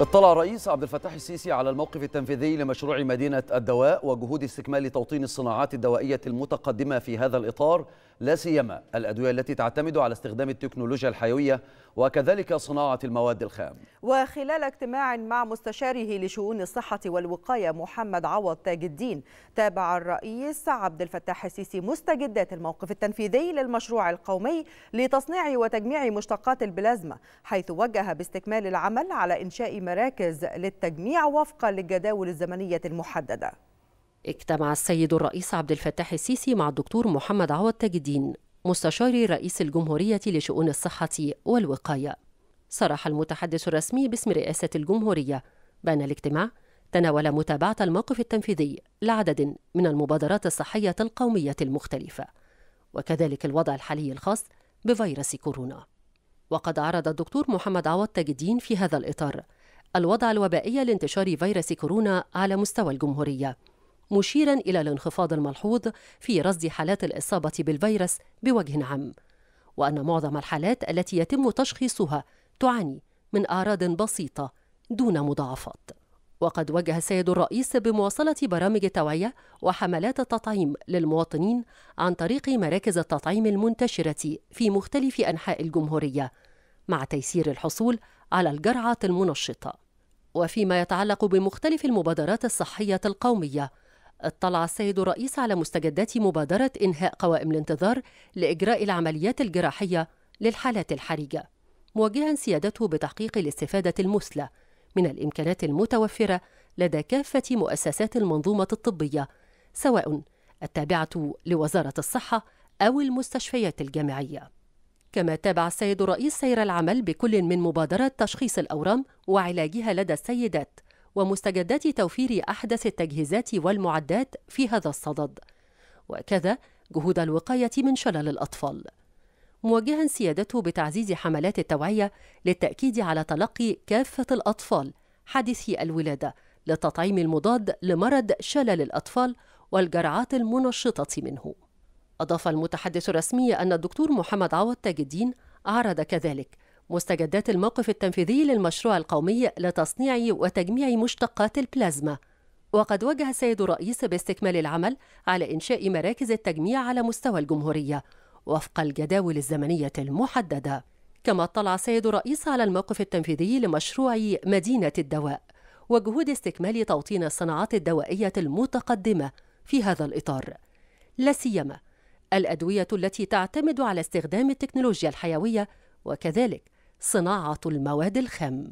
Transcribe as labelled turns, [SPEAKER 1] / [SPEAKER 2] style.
[SPEAKER 1] اطلع الرئيس عبد الفتاح السيسي على الموقف التنفيذي لمشروع مدينة الدواء وجهود استكمال توطين الصناعات الدوائية المتقدمة في هذا الإطار لا سيما الأدوية التي تعتمد على استخدام التكنولوجيا الحيوية وكذلك صناعة المواد الخام
[SPEAKER 2] وخلال اجتماع مع مستشاره لشؤون الصحة والوقاية محمد عوض تاج الدين تابع الرئيس عبد الفتاح السيسي مستجدات الموقف التنفيذي للمشروع القومي لتصنيع وتجميع مشتقات البلازما حيث وجه باستكمال العمل على إنشاء مراكز للتجميع وفقا للجداول الزمنية المحددة
[SPEAKER 1] اجتمع السيد الرئيس عبد الفتاح السيسي مع الدكتور محمد عوض تاج الدين مستشار رئيس الجمهورية لشؤون الصحة والوقاية. صرح المتحدث الرسمي باسم رئاسة الجمهورية بأن الاجتماع تناول متابعة الموقف التنفيذي لعدد من المبادرات الصحية القومية المختلفة، وكذلك الوضع الحالي الخاص بفيروس كورونا. وقد عرض الدكتور محمد عوض تاج الدين في هذا الإطار الوضع الوبائي لانتشار فيروس كورونا على مستوى الجمهورية، مشيرا إلى الانخفاض الملحوظ في رصد حالات الإصابة بالفيروس بوجه عام وأن معظم الحالات التي يتم تشخيصها تعاني من أعراض بسيطة دون مضاعفات وقد وجه السيد الرئيس بمواصلة برامج التوعية وحملات التطعيم للمواطنين عن طريق مراكز التطعيم المنتشرة في مختلف أنحاء الجمهورية مع تيسير الحصول على الجرعة المنشطة وفيما يتعلق بمختلف المبادرات الصحية القومية اطلع السيد الرئيس على مستجدات مبادرة إنهاء قوائم الانتظار لإجراء العمليات الجراحية للحالات الحرجة موجها سيادته بتحقيق الاستفادة المثلى من الإمكانات المتوفرة لدى كافة مؤسسات المنظومة الطبية سواء التابعة لوزارة الصحة أو المستشفيات الجامعية كما تابع السيد الرئيس سير العمل بكل من مبادرة تشخيص الأورام وعلاجها لدى السيدات ومستجدات توفير أحدث التجهيزات والمعدات في هذا الصدد وكذا جهود الوقاية من شلل الأطفال موجها سيادته بتعزيز حملات التوعية للتأكيد على تلقي كافة الأطفال حديثي الولادة للتطعيم المضاد لمرض شلل الأطفال والجرعات المنشطة منه أضاف المتحدث الرسمي أن الدكتور محمد عوض تاج الدين أعرض كذلك مستجدات الموقف التنفيذي للمشروع القومي لتصنيع وتجميع مشتقات البلازما وقد وجه السيد الرئيس باستكمال العمل على إنشاء مراكز التجميع على مستوى الجمهورية وفق الجداول الزمنية المحددة كما اطلع السيد الرئيس على الموقف التنفيذي لمشروع مدينة الدواء وجهود استكمال توطين الصناعات الدوائية المتقدمة في هذا الإطار لا سيما الأدوية التي تعتمد على استخدام التكنولوجيا الحيوية وكذلك صناعة المواد الخام